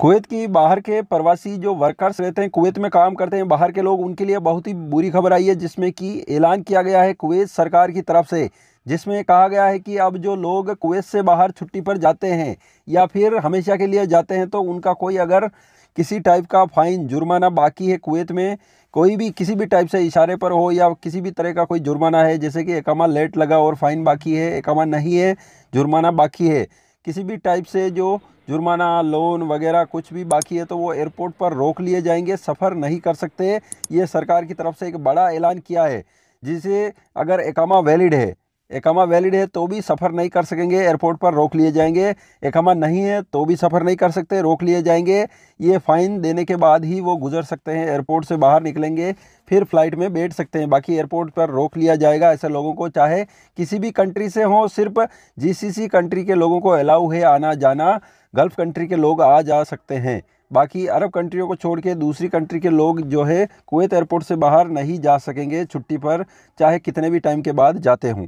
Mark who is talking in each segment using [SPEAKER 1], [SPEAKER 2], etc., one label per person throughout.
[SPEAKER 1] Kuwait की बाहर के प्रवासी जो वर्कर्स रहते हैं कुवैत में काम करते हैं बाहर के लोग उनके लिए बहुत ही बुरी खबर आई है जिसमें कि ऐलान किया गया है कुवैत सरकार की तरफ से जिसमें कहा गया है कि अब जो लोग कुवैत से बाहर छुट्टी पर जाते हैं या फिर हमेशा के लिए जाते हैं तो उनका कोई अगर किसी टाइप का फ़ाइन जुर्माना बाकी है कुवैत में कोई भी किसी भी टाइप से इशारे पर हो या किसी भी तरह का कोई जुर्माना है जैसे कि एकामा लेट लगा और फ़ाइन बाकी है एकामा नहीं है जुर्माना बाकी है किसी भी टाइप से जो जुर्माना लोन वगैरह कुछ भी बाकी है तो वो एयरपोर्ट पर रोक लिए जाएंगे सफ़र नहीं कर सकते ये सरकार की तरफ से एक बड़ा ऐलान किया है जिसे अगर एकामा वैलिड है एकामा वैलिड है तो भी सफ़र नहीं कर सकेंगे एयरपोर्ट पर रोक लिए जाएंगे एकामा नहीं है तो भी सफ़र नहीं कर सकते रोक लिए जाएंगे ये फ़ाइन देने के बाद ही वो गुजर सकते हैं एयरपोर्ट से बाहर निकलेंगे फिर फ्लाइट में बैठ सकते हैं बाकी एयरपोर्ट पर रोक लिया जाएगा ऐसे लोगों को चाहे किसी भी कंट्री से हों सिर्फ जी कंट्री के लोगों को अलाउ है आना जाना गल्फ़ कंट्री के लोग आ जा सकते हैं बाकी अरब कंट्रियों को छोड़ के दूसरी कंट्री के लोग जो है कुवैत एयरपोर्ट से बाहर नहीं जा सकेंगे छुट्टी पर चाहे कितने भी टाइम के बाद जाते हों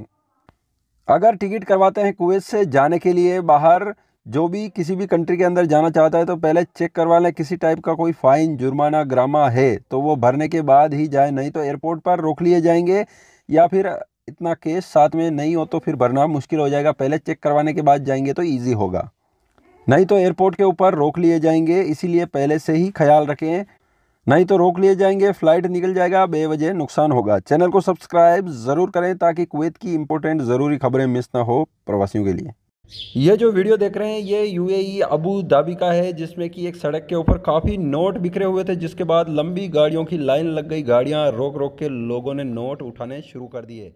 [SPEAKER 1] अगर टिकट करवाते हैं कुवैत से जाने के लिए बाहर जो भी किसी भी कंट्री के अंदर जाना चाहता है तो पहले चेक करवा लें किसी टाइप का कोई फ़ाइन जुर्माना ग्रामा है तो वो भरने के बाद ही जाए नहीं तो एयरपोर्ट पर रोक लिए जाएंगे या फिर इतना केस साथ में नहीं हो तो फिर भरना मुश्किल हो जाएगा पहले चेक करवाने के बाद जाएंगे तो ईजी होगा नहीं तो एयरपोर्ट के ऊपर रोक लिए जाएंगे इसीलिए पहले से ही ख्याल रखें नहीं तो रोक लिए जाएंगे फ़्लाइट निकल जाएगा बेवजह नुकसान होगा चैनल को सब्सक्राइब ज़रूर करें ताकि कुवैत की इंपॉर्टेंट ज़रूरी खबरें मिस ना हो प्रवासियों के लिए यह जो वीडियो देख रहे हैं ये यूएई अबू धाबी का है जिसमें कि एक सड़क के ऊपर काफ़ी नोट बिखरे हुए थे जिसके बाद लंबी गाड़ियों की लाइन लग गई गाड़ियां रोक रोक के लोगों ने नोट उठाने शुरू कर दिए